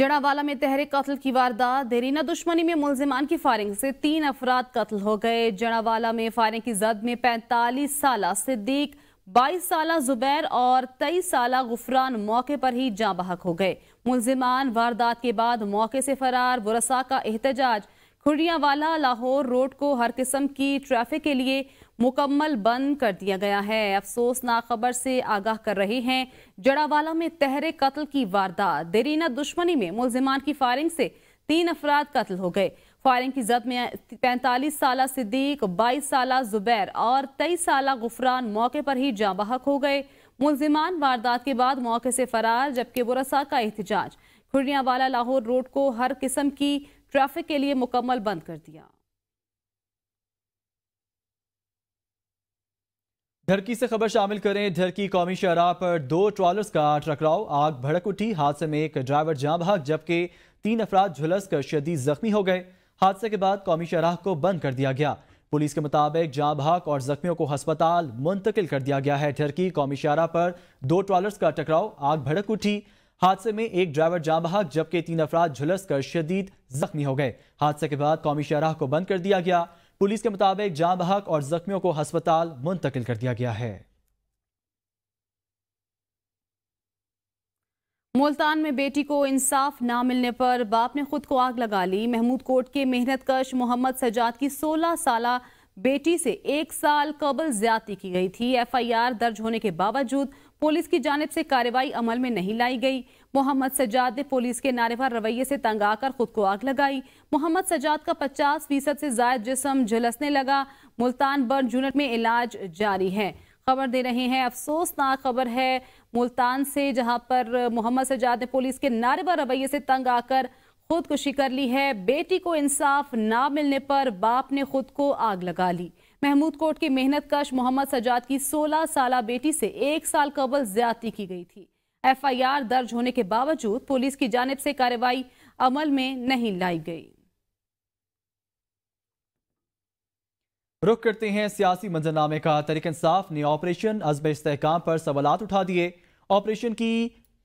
जड़ावाला में तहरे कत्ल की वारदात देरीना दुश्मनी में मुलजमान की फायरिंग से तीन अफराद कत्ल हो गए जड़ावाला में फायरिंग की जद में पैंतालीस साल सिद्दीक बाईस साल जुबैर और तेईस साल गुफरान मौके पर ही जाँ बहक हो गए मुलजमान वारदात के बाद मौके से फरार बुरसा का एहतजाज खुर्रियावाला लाहौर रोड को हर किस्म की ट्रैफिक के लिए मुकम्मल बंद कर दिया गया है अफसोसनाक खबर से आगाह कर रहे हैं जड़ावाला में तहरे कत्ल की वारदात देरीना दुश्मनी में मुलजमान की फायरिंग से तीन अफराद कत्ल हो गए फायरिंग की जद में 45 साल सिद्दीक 22 साल जुबैर और 23 साल गुफरान मौके पर ही जाँ बहक हो गए मुलजिमान वारदात के बाद मौके से फरार जबकि बुरसा का एहतजाज खुर्रियावाला लाहौर रोड को हर किस्म की ट्रैफिक के लिए मुकम्मल बंद कर दिया ढरकी से खबर शामिल करें ढरकी कौमी शहरा पर दो ट्रॉलर्स का टकराव आग भड़क उठी हादसे में एक ड्राइवर जहां भाग जबकि तीन अफराद झुलस कर शदीद जख्मी हो गए हादसे के बाद कौमी शराह को बंद कर दिया गया पुलिस के मुताबिक जहां भाग और जख्मियों को हस्पताल मुंतकिल कर दिया गया है ढरकी कौमी शराह पर दो ट्रॉलर्स का टकराव आग भड़क उठी हादसे में एक ड्राइवर जाम बहक जबकि तीन अफराद झुलस कर शदीद जख्मी हो गए हादसे के बाद कौमी शराह को बंद कर दिया गया पुलिस के मुताबिक जाम बहक और जख्मियों को हस्पताल मुंतकिल कर दिया गया है मुल्तान में बेटी को इंसाफ ना मिलने पर बाप ने खुद को आग लगा ली महमूद कोट के मेहनतकश मोहम्मद सजाद की 16 साल बेटी से एक साल कबल ज्यादा की गई थी एफआईआर दर्ज होने के बावजूद पुलिस की जानब से कार्रवाई अमल में नहीं लाई गई मोहम्मद सजाद ने पुलिस के नारेवार रवैये से तंग आकर खुद को आग लगाई मोहम्मद सजाद का 50 फीसद से जायद जिसम झुलसने लगा मुल्तान बर्न यूनिट में इलाज जारी है खबर दे रहे हैं अफसोसनाक खबर है मुल्तान से जहां पर मोहम्मद सजाद ने पुलिस के नारेवार रवैये से तंग आकर खुदकुशी कर ली है बेटी को इंसाफ ना मिलने पर बाप ने खुद को आग लगा ली महमूद कोट के मेहनत कश मोहम्मद सजाद की 16 साल बेटी से एक साल कबल ज्यादती की गई थी एफआईआर दर्ज होने के बावजूद पुलिस की जानब से कार्रवाई अमल में नहीं लाई गई रुख करते हैं सियासी मंजरनामे का तरीक इंसाफ ने ऑपरेशन अजब इस्तेकाम पर सवाल उठा दिए ऑपरेशन की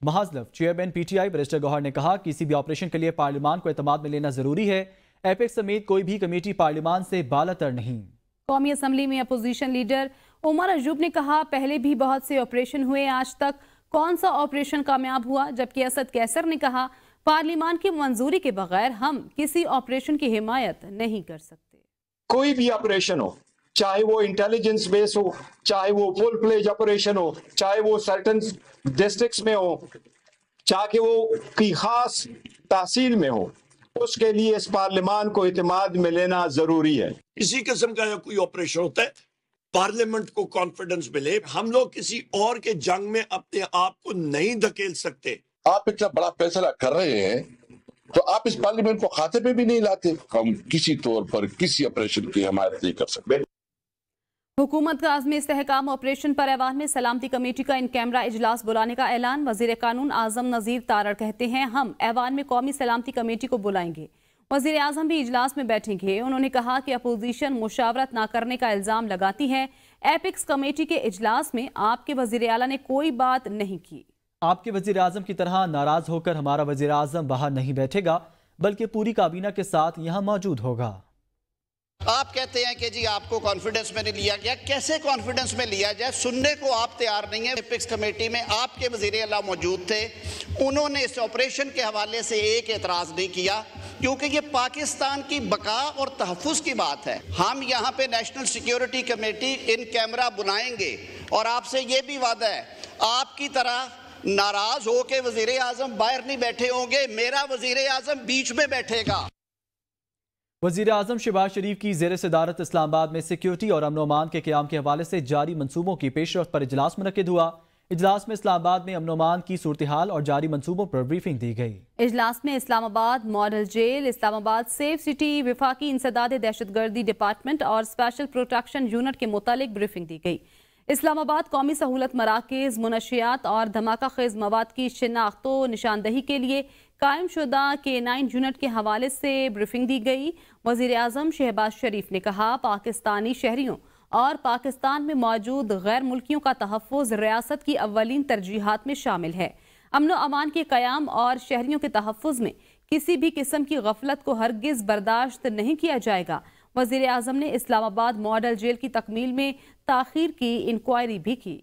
महाजलव चेयरमैन पीटीआई बरिस्टर गौहर ने कहा किसी भी ऑपरेशन के लिए पार्लियमान को एतमाद में लेना जरूरी है एपेक्स समेत कोई भी कमेटी पार्लियमान से बालतर नहीं कौमी असम्बली में अपोजिशन लीडर उमर अजूब ने कहा पहले भी बहुत से ऑपरेशन हुए आज तक कौन सा ऑपरेशन कामयाब हुआ जबकि असद कैसर ने कहा पार्लियमान की मंजूरी के बगैर हम किसी ऑपरेशन की हिमायत नहीं कर सकते कोई भी ऑपरेशन हो चाहे वो इंटेलिजेंस बेस हो चाहे वो फुल प्लेज ऑपरेशन हो चाहे वो सर्टन डिस्ट्रिक्ट में हो चाहे वो की खास तहसील में हो उसके लिए इस पार्लियामान को इतमाद में लेना जरूरी है इसी किस्म का कोई ऑपरेशन होता है पार्लियामेंट को कॉन्फिडेंस मिले हम लोग किसी और के जंग में अपने आप को नहीं धकेल सकते आप इतना बड़ा फैसला कर रहे हैं तो आप इस पार्लियामेंट को खाते पे भी नहीं लाते हम किसी तौर पर किसी ऑपरेशन की हमारे नहीं कर सकते हुकूमत का आजमी इसकाम ऑपरेशन पर ऐवान में सलामती कमेटी का इन कैमरा इजलास बुलाने का ऐलान वजी कानून आजम नज़ीर तारड़ कहते हैं हम ऐवान में कौमी सलामती कमेटी को बुलाएंगे वजीर अजम भी इजलास में बैठेंगे उन्होंने कहा कि अपोजिशन मुशावरत ना करने का इल्ज़ाम लगाती है एपिक्स कमेटी के इजलास में आपके वजीर अला ने कोई बात नहीं की आपके वजीर अजम की तरह नाराज होकर हमारा वजीर अजम बाहर नहीं बैठेगा बल्कि पूरी काबीना के साथ यहाँ मौजूद होगा आप कहते हैं कि जी आपको कॉन्फिडेंस में नहीं लिया गया कैसे कॉन्फिडेंस में लिया जाए सुनने को आप तैयार नहीं है ओलंपिक्स कमेटी में आपके वजीर अला मौजूद थे उन्होंने इस ऑपरेशन के हवाले से एक एतराज़ नहीं किया क्योंकि ये पाकिस्तान की बका और तहफ़ की बात है हम यहाँ पे national security committee in camera बुलाएंगे और आपसे ये भी वादा है आपकी तरह नाराज़ होके वज़ी अजम बाहर नहीं बैठे होंगे मेरा वज़ी अजम बीच में बैठेगा वजीर अजम शहबाज शरीफ की जेर सदारत इस्लामाबाद में सिक्योरिटी और अमनोमान के क्याम के हवाले से जारी मनसूबों की पेशरफ पर इजलास मनकद हुआ इजलास में इस्लामाबाद में अमनोमान की सूरत हाल और जारी मनसूबों पर ब्रीफिंग दी गई इजलास में Islamabad model jail Islamabad safe city विफाकी इंसदाद दहशत गर्दी डिपार्टमेंट और स्पेशल प्रोटेक्शन यूनिट के मुतालिक ब्रीफिंग दी गई इस्लामाबाद कौमी सहूलत मराकज़ मुनशियात और धमाका खेज मवाद की शिनाख्तों निशानदही के लिए कायम शुदा के नाइन यूनिट के हवाले से ब्रीफिंग दी गई वजीर अजम शहबाज शरीफ ने कहा पाकिस्तानी शहरीों और पाकिस्तान में मौजूद गैर मुल्कियों का तहफ़ रियासत की अवलिन तरजीहत में शामिल है अमन अमान के क़्याम और शहरीों के तहफ़ में किसी भी किस्म की गफलत को हरगज़ बर्दाश्त नहीं किया जाएगा वजीर अजम ने इस्लामाबाद मॉडल जेल की तकमील में तखिर की इंक्वायरी भी की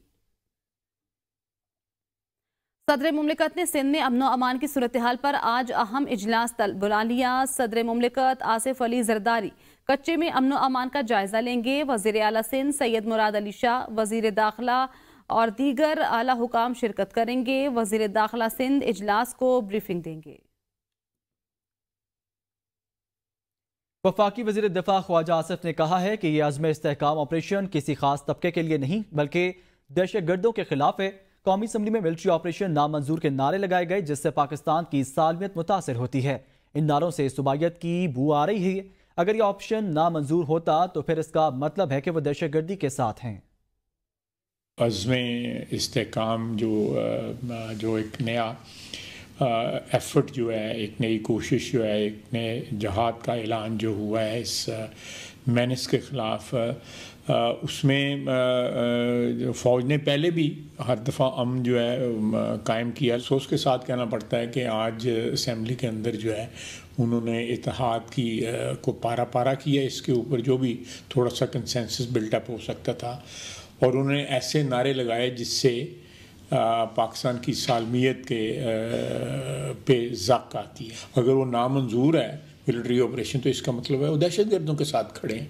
सदर ममलिकत ने सिंध में अमन अमान की सूरत हाल पर आज अहम इजलास बुला लिया सदर ममलिकत आसिफ अली जरदारी कच्चे में अमन अमान का जायजा लेंगे वजीर अली सिंध सैयद मुराद अली शाह वजीर दाखिला और दीगर आला हुकाम शिरकत करेंगे वजीर दाखिला सिंध इजलास को ब्रीफिंग देंगे वफाकी वजी दिफा ख्वाजा आसिफ ने कहा है कि यह आजम इसकाम ऑपरेशन किसी खास तबके के लिए नहीं बल्कि दहशत गर्दों के खिलाफ है कौमी असम्बली में मिलिट्री ऑपरेशन नामंजूर के नारे लगाए गए जिससे पाकिस्तान की सालमियत मुतासर होती है इन नारों से सुबाइत की बू आ रही है अगर ये ऑप्शन नामंजूर होता तो फिर इसका मतलब है कि वह दहशतगर्दी के साथ हैं अज़म इसकाम जो जो एक नया एफर्ट जो है एक नई कोशिश जो है एक नए जहाद का ऐलान जो हुआ है इस मैनस के ख़िलाफ़ उसमें फ़ौज ने पहले भी हर दफ़ा अम जो है कायम किया अफसोस के साथ कहना पड़ता है कि आज असम्बली के अंदर जो है उन्होंने इतिहाद की को पारा पारा किया इसके ऊपर जो भी थोड़ा सा कंसेंसस बिल्टअप हो सकता था और उन्होंने ऐसे नारे लगाए जिससे पाकिस्तान की सालमियत के पे जक़ आती है अगर वो नामंजूर है मिलिट्री ऑपरेशन तो इसका मतलब है वो दहशत गर्दों के साथ खड़े हैं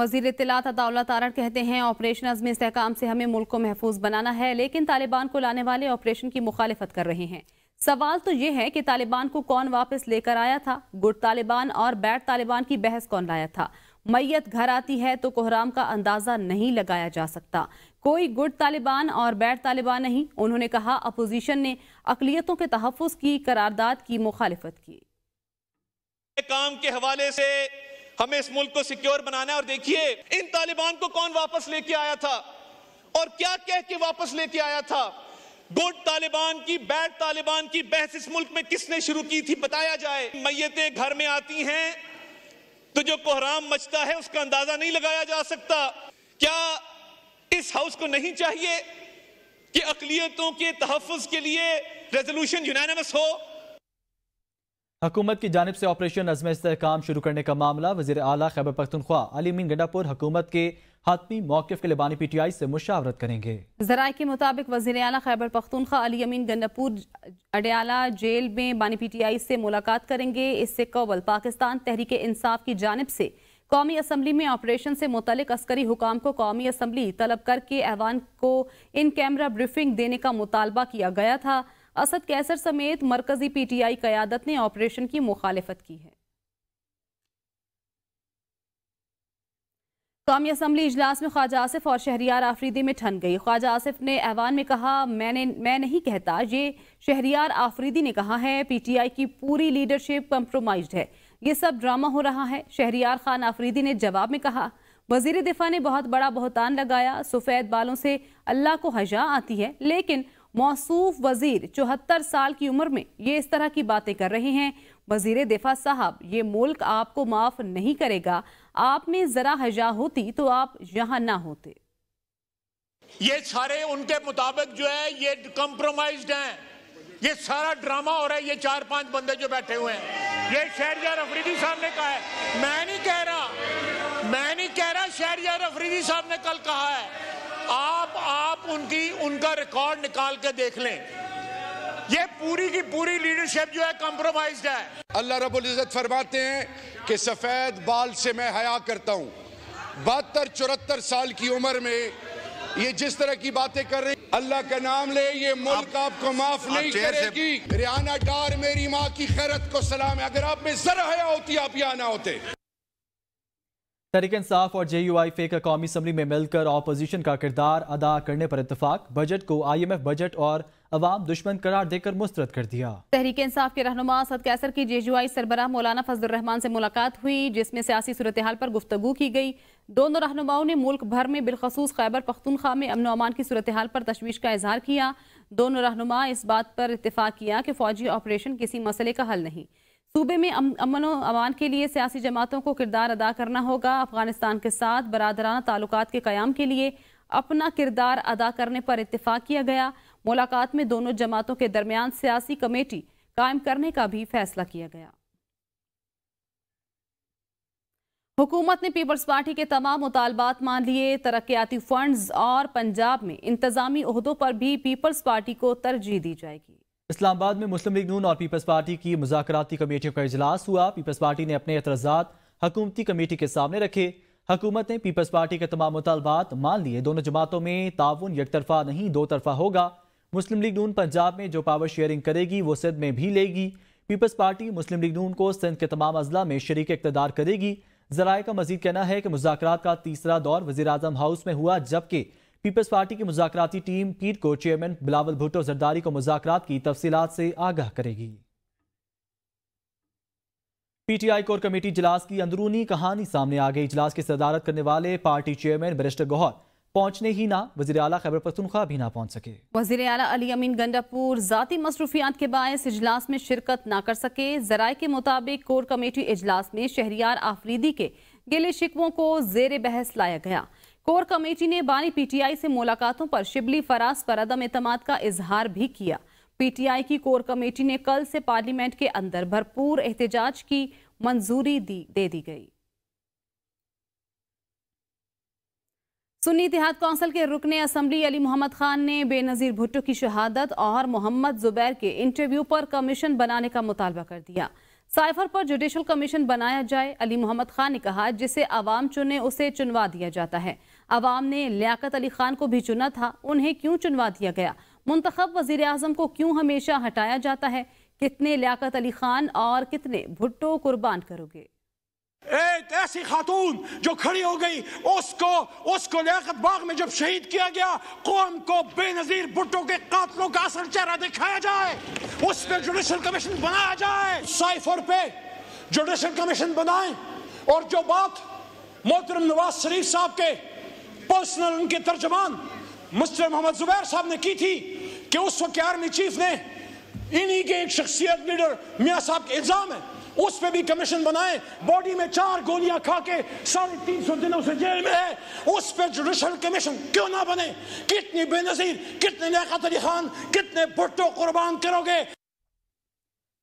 वजीर इतलात अताउल्ला तारण कहते हैं ऑपरेशन अजम इसकाम से हमें मुल्क को महफूज बनाना है लेकिन तालिबान को लाने वाले ऑपरेशन की मुखालफत कर रहे हैं सवाल तो ये है कि तालिबान को कौन वापस लेकर आया था गुड तालिबान और बैड तालिबान की बहस कौन लाया था मैयत घर आती है तो कोहराम का अंदाजा नहीं लगाया जा सकता कोई गुड तालिबान और बैड तालिबान नहीं उन्होंने कहा अपोजिशन ने अकलीतों के तहफ़ की करारदाद की मुखालफत की काम के हवाले से हमें इस मुल्क को सिक्योर बनाना है और देखिए इन तालिबान को कौन वापस लेके आया था और क्या कह के वापस लेके आया था गुड तालिबान की बैड तालिबान की बहस इस मुल्क में किसने शुरू की थी बताया जाए मैतें घर में आती हैं तो जो कोहराम मचता है उसका अंदाजा नहीं लगाया जा सकता क्या इस हाउस को नहीं चाहिए कि अकलीतों के तहफ़ के लिए रेजोल्यूशन यूनानमस हो हुकूमत की जानब से ऑपरेशन अजम इसकाम शुरू करने का मामला वजी अला खैबर पख्तनख्वा अली मीन गंडापुर हुकूमत के हतमी मौके के लिबानी पी टी आई से मुशावरत करेंगे जरा के मुताबिक वजी अला खैबर पख्तनख्वा अली अमीन गंडापुर अडयाला जेल में बानी पी टी आई से मुलाकात करेंगे इससे कबल पाकिस्तान तहरीक इंसाफ की जानब से कौमी असम्बली में ऑपरेशन से मुतलिक अस्करी हुकाम को कौमी असम्बली तलब करके ऐवान को इन कैमरा ब्रीफिंग देने का मुतालबा किया गया था असद कैसर समेत मरकजी पीटीआई क्यादत ने ऑपरेशन की मुखालफत की है कौमी असम्बली इजलास में ख्वाजा आसिफ और शहरियार आफरीदी में ठन गई ख्वाजा आसिफ ने ऐवान में कहा मैंने मैं नहीं कहता ये शहरियार आफरीदी ने कहा है पीटीआई की पूरी लीडरशिप कम्प्रोमाइज है ये सब ड्रामा हो रहा है शहरियार खान आफरीदी ने जवाब में कहा वजीर दिफा ने बहुत बड़ा बहुतान लगाया सफ़ेद बालों से अल्लाह को हजा आती है लेकिन मौसूफ वजीर चौहत्तर साल की उम्र में ये इस तरह की बातें कर रहे हैं वजीर दिफा साहब ये मुल्क आपको माफ नहीं करेगा आप में जरा हजा होती तो आप यहाँ ना होते ये सारे उनके मुताबिक जो है ये कम्प्रोमाइज हैं ये सारा ड्रामा हो रहा है ये चार पांच बंदे जो बैठे हुए हैं ये शहरजार अफरीदी साहब ने कहा है मैं नहीं कह रहा मैं नहीं कह रहा शहरियार अफरीदी साहब ने कल कहा है आप आप उनकी उनका रिकॉर्ड निकाल के देख लें ये पूरी की पूरी लीडरशिप जो है कॉम्प्रोमाइज है अल्लाह रब्बुल इज़्ज़त फरमाते हैं कि सफ़ेद बाल से मैं हया करता हूँ बहत्तर चौहत्तर साल की उम्र में ये जिस तरह की बातें कर रही अल्लाह का नाम ले ये मुल्क आप, आपको माफ नहीं करेगी रियाना डार मेरी माँ की खैरत को सलाम है अगर आप में जरा हया होती आप यहाँ ना होते तहरीक इंसाफ और जे यू आई फे का कौमी असम्बली में मिलकर अपोजिशन का किरदार अदा करने पर इतफाक बजट को आई एम एफ बजट और अवाम दुश्मन करार देकर मुस्तरद कर दिया तहरीक इंसाफ के रहनुमा सद कैसर की जे यू आई सरबराह मौलाना फजल रहमान से मुलाकात हुई जिसमें सियासी सूरत हाल पर गुफ्तु की गई दोनों रहनुमाओं ने मुल्क भर में बिलखसूस खैबर पख्तनख्वा में अमन अमान की सूरत हाल पर तशवीश का इजहार किया दोनों रहनुमा इस बात पर इतफाक़ किया कि फ़ौजी ऑपरेशन किसी मसले का हल नहीं सूबे में अमन अमान के लिए सियासी जमातों को किरदार अदा करना होगा अफगानिस्तान के साथ बरदराना ताल्लुक के क्याम के लिए अपना किरदार अदा करने पर इतफाक़ किया गया मुलाकात में दोनों जमातों के दरमियान सियासी कमेटी कायम करने का भी फैसला किया गया हुकूमत ने पीपल्स पार्टी के तमाम मुतालबात मान लिए तरक्याती फंड्स और पंजाब में इंतजामी अहदों पर भी पीपल्स पार्टी को तरजीह दी जाएगी इस्लामाबाद में मुस्लिम लीग नून और पीपल्स पार्टी की मुजाकती कमेटियों का अजलास हुआ पीपल्स पार्टी ने अपने एतराज हकूमती कमेटी के सामने रखे हकूमत ने पीपल्स पार्टी के तमाम मुतालबात मान लिए दोनों जमातों में ताउन तरफा नहीं दो तरफा होगा मुस्लिम लीग नून पंजाब में जो पावर शेयरिंग करेगी वो सिंध में भी लेगी Peoples Party Muslim League Noon को सिंध के तमाम अजला में शरीक इकतदार करेगी जराये का मजीद कहना है कि मुजाकर का तीसरा दौर वजी हाउस में हुआ जबकि पीपल्स पार्टी की मुजाकती टीम पीर को चेयरमैन बिलावल भुट्टो जरदारी को मुजात की तफसीत से आगाह करेगी पीटीआई कोर कमेटी इजलास की अंदरूनी कहानी सामने आ गई इजलास की सदारत करने वाले पार्टी चेयरमैन बरिस्टर गौहर पहुंचने ही ना वजी अला खैबर पख्तनख्वा भी ना पहुंच सके वजीर अला अली अमीन गंडापुर जाती मसरूफियात के बायस इजलास में शिरकत ना कर सके जराये के मुताबिक कोर कमेटी इजलास में शहरियार आफरीदी के गिले शिकवों को जेर बहस लाया गया कोर कमेटी ने बानी पीटीआई से मुलाकातों पर शिबली फराज पर अदम एतम का इजहार भी किया पीटीआई की कोर कमेटी ने कल से पार्लियामेंट के अंदर भरपूर एहतजाज की मंजूरी दी, दे दी गई सुन्नी इतिहाद कौंसिल के रुकने असम्बली अली मोहम्मद खान ने बेनज़ीर भुट्टो की शहादत और मोहम्मद जुबैर के इंटरव्यू पर कमीशन बनाने का मुतालबा कर दिया साइफर पर जुडिशल कमीशन बनाया जाए अली मोहम्मद खान ने कहा जिसे आवाम चुने उसे चुनवा दिया जाता है आवाम ने लियाकत अली खान को भी चुना था उन्हें क्यों चुनवा दिया गया मुंतब वजीर अजम को क्यों हमेशा हटाया जाता है कितने लियाकत अली खान और कितने भुट्टो कुर्बान करोगे एक ऐसी खातून जो खड़ी हो गई उसको उसको लियाकत बाग में जब शहीद किया गया कौम को बेनजीर भुट्टो के कातलों का असल चेहरा दिखाया जाए उस पर जुडिशल कमीशन बनाया जाए साइफर पे जुडिशल कमीशन बनाए और जो बात मोहतरम नवाज शरीफ साहब के पर्सनल उनके तर्जमान मिस्टर मोहम्मद जुबैर साहब ने की थी कि उस वक्त आर्मी चीफ ने इन्हीं के एक शख्सियत लीडर मियाँ साहब के इल्ज़ाम है उस पर भी कमीशन बनाए बॉडी में चार गोलियां खा के साढ़े तीन सौ दिनों से जेल में है उस पर जुडिशल कमीशन क्यों ना बने कितनी बेनजीर कितने लियात अली खान कितने भुट्टो कुर्बान करोगे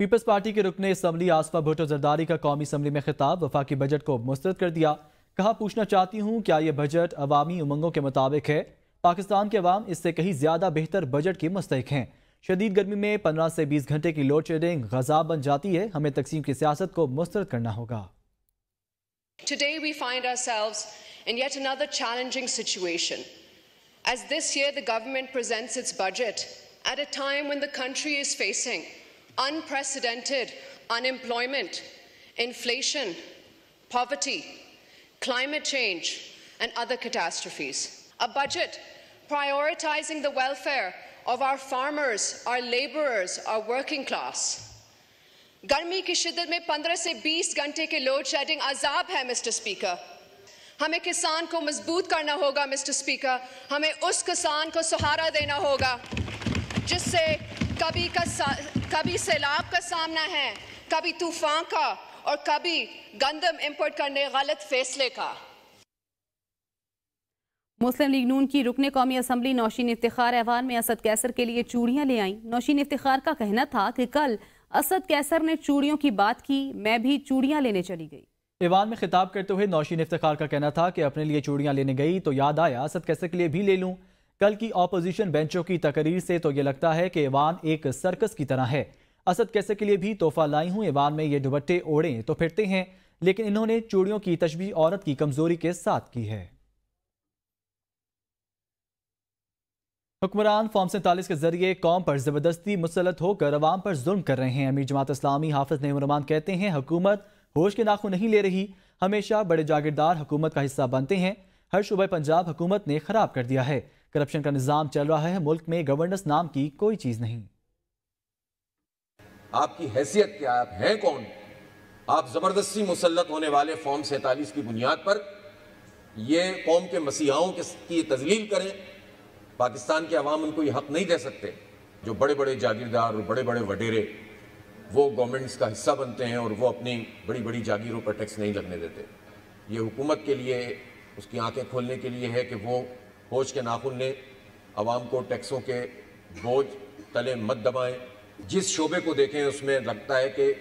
पीपल्स पार्टी के रुकने इसम्बली आसफा भुट्टो जरदारी का कौमी इसम्बली में खिताब वफाकी बजट को मुस्तरद कर दिया कहा पूछना चाहती हूँ क्या ये बजट अवामी उमंगों के मुताबिक है पाकिस्तान के अवाम इससे कहीं ज़्यादा बेहतर बजट के मुस्तक हैं शदीद गर्मी में पंद्रह से बीस घंटे की लोड शेडिंग गजा बन जाती है हमें तकसीम की सियासत को मुस्रद करना होगा Today we find ourselves in yet another challenging situation. As this year the government presents its budget at a time when the country is facing unprecedented unemployment, inflation, poverty, climate change, and other catastrophes. A budget prioritizing the welfare of our farmers, our laborers, our working class. गर्मी की शिद्दत में 15 से 20 घंटे के load shedding अजाब है Mr. Speaker. हमें किसान को मजबूत करना होगा Mr. Speaker. हमें उस किसान को सहारा देना होगा जिससे कभी का कभी सैलाब का सामना है कभी तूफान का और कभी गंदम इंपोर्ट करने गलत फैसले का मुस्लिम लीग नून की रुकने कौमी असम्बली नौशीन इफ्तार ऐवान में असद कैसर के लिए चूड़ियाँ ले आईं नौशीन इफ्तार का कहना था कि कल असद कैसर ने चूड़ियों की बात की मैं भी चूड़ियाँ लेने चली गई ऐवान में खिताब करते हुए नौशीन इफ्तार का कहना था कि अपने लिए चूड़ियाँ लेने गई तो याद आया असद कैसर के लिए भी ले लूँ कल की अपोजिशन बेंचों की तकरीर से तो ये लगता है कि ऐवान एक सर्कस की तरह है असद कैसे के लिए भी तोहफा लाई हूं ईवान में ये दुबट्टे ओढ़े तो फिरते हैं लेकिन इन्होंने चूड़ियों की तशबी औरत की कमजोरी के साथ की है हुक्मरान फॉर्म सैंतालीस के जरिए कौम पर ज़बरदस्ती मुसलत होकर अवाम पर जुल्म कर रहे हैं अमीर जमात इस्लामी हाफिज नईमरमान कहते हैं हुकूमत होश के नाखू नहीं ले रही हमेशा बड़े जागीरदार हुकूमत का हिस्सा बनते हैं हर शुबह पंजाब हुकूमत ने खराब कर दिया है करप्शन का निज़ाम चल रहा है मुल्क में गवर्नेंस नाम की कोई चीज़ नहीं आपकी हैसियत क्या है आप हैं कौन आप ज़बरदस्ती मुसलत होने वाले फॉर्म सैतालीस की बुनियाद पर ये कौम के मसीहाओं के की तजलील करें पाकिस्तान के अवाम उनको ये हक नहीं दे सकते जो बड़े बड़े जागीरदार और बड़े बड़े वडेरे वो गवर्नमेंट्स का हिस्सा बनते हैं और वो अपनी बड़ी बड़ी जागीरों पर टैक्स नहीं लगने देते ये हुकूमत के लिए उसकी आंखें खोलने के लिए है कि वो होश के नाखुन ने आवाम को टैक्सों के बोझ तले मत दबाएं जिस शोबे को देखें उसमें लगता है कि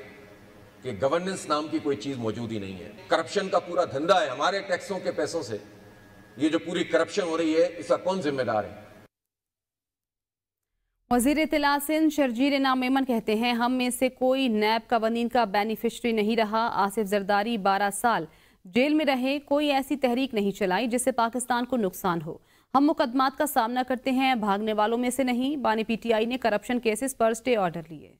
कि गवर्नेंस नाम की कोई चीज़ मौजूद ही नहीं है करप्शन का पूरा धंधा है हमारे टैक्सों के पैसों से ये जो पूरी करप्शन हो रही है इसका कौन जिम्मेदार है वजीर इतला सिंध शर्जीर इनाम मेमन कहते हैं हम में से कोई नैब कवानीन का बेनिफिशरी नहीं रहा आसिफ जरदारी 12 साल जेल में रहे कोई ऐसी तहरीक नहीं चलाई जिससे पाकिस्तान को नुकसान हो हम मुकदमात का सामना करते हैं भागने वालों में से नहीं बानी पीटीआई ने करप्शन केसेस पर स्टे ऑर्डर लिए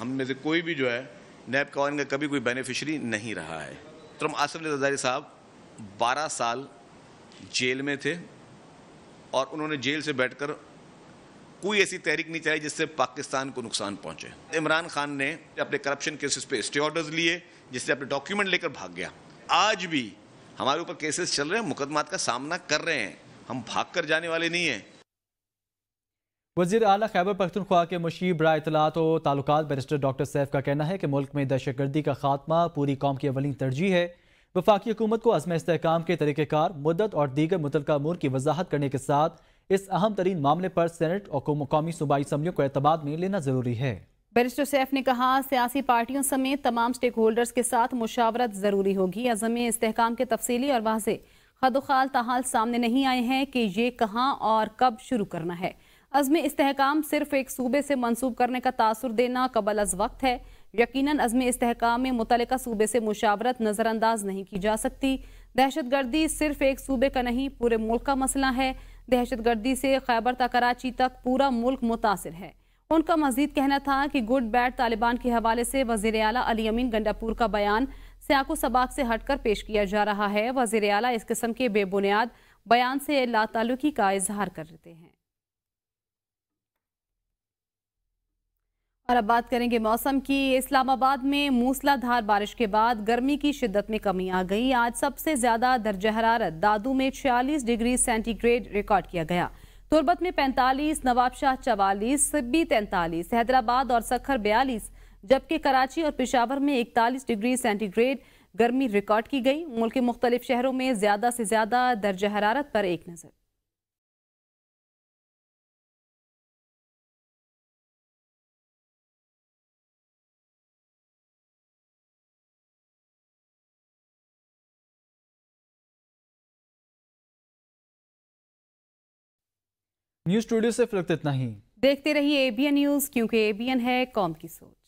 हम में से कोई भी जो है नैब कवान का कभी कोई बेनिफिशरी नहीं रहा है तो हम आसफ रजारी साहब बारह साल जेल में थे और उन्होंने जेल से बैठकर कोई ऐसी तहरीक नहीं चलाई जिससे पाकिस्तान को नुकसान पहुंचे इमरान खान ने अपने करप्शन केसेस पे स्टे ऑर्डर्स लिए जिससे अपने डॉक्यूमेंट लेकर भाग गया आज भी हमारे ऊपर केसेस चल रहे हैं मुकदमात का सामना कर रहे हैं हम भाग कर जाने वाले नहीं है वजीर अली खैबर पख्तनख्वा के मुशीब राय इतलात और ताल्लुक बैरिस्टर डॉक्टर सैफ का कहना है कि मुल्क में दहशत गर्दी का खात्मा पूरी कौम की अवली तरजीह है वफाकी हुकूमत को अजम इसकाम के तरीक़ेकार मदत और दीगर मुतल अमूर की वजाहत करने के साथ इस अहम तरीन मामले पर सैनट और कौमी सूबाई असम्बलियों को एतबाद में लेना ज़रूरी है बैरिस्टर सैफ ने कहा सियासी पार्टियों समेत तमाम स्टेक होल्डर्स के साथ मुशावरत ज़रूरी होगी अजम इसकाम के तफसली और वाजे हदोखाल तहाल सामने नहीं आए हैं कि ये कहाँ और कब शुरू करना है अज़म इसकाम सिर्फ एक सूबे से मनसूब करने का तासर देना कबल अज वक्त है यकीनन अज़म इसकाम में मुतल सूबे से मुशावरत नज़रअंदाज नहीं की जा सकती दहशत गर्दी सिर्फ एक सूबे का नहीं पूरे मुल्क का मसला है दहशत गर्दी से खैबर तक कराची तक पूरा मुल्क मुतासर है उनका मजीद कहना था कि गुड बैड तालिबान के हवाले से वजीर अली अमीन गंडापुर का बयान सयाको सबाक से हटकर पेश किया जा रहा है वजीर अला इस किस्म के बेबुनियाद बयान से लातालुकी का इजहार करते हैं और अब बात करेंगे मौसम की इस्लामाबाद में मूसलाधार बारिश के बाद गर्मी की शिद्दत में कमी आ गई आज सबसे ज्यादा दर्ज हरारत दादू में 46 डिग्री सेंटीग्रेड रिकॉर्ड किया गया तुरबत में 45, नवाबशाह 44, सिब्बी 43, हैदराबाद और सखर 42, जबकि कराची और पिशावर में इकतालीस डिग्री सेंटीग्रेड गर्मी रिकॉर्ड की गई मुल्क के मुख्तलिफ शहरों में ज़्यादा से ज़्यादा दर्ज हरारत पर एक नज़र न्यूज स्टूडियो से फिलहाल इतना ही देखते रहिए एबीएन न्यूज क्योंकि एबीएन है कौम की सोच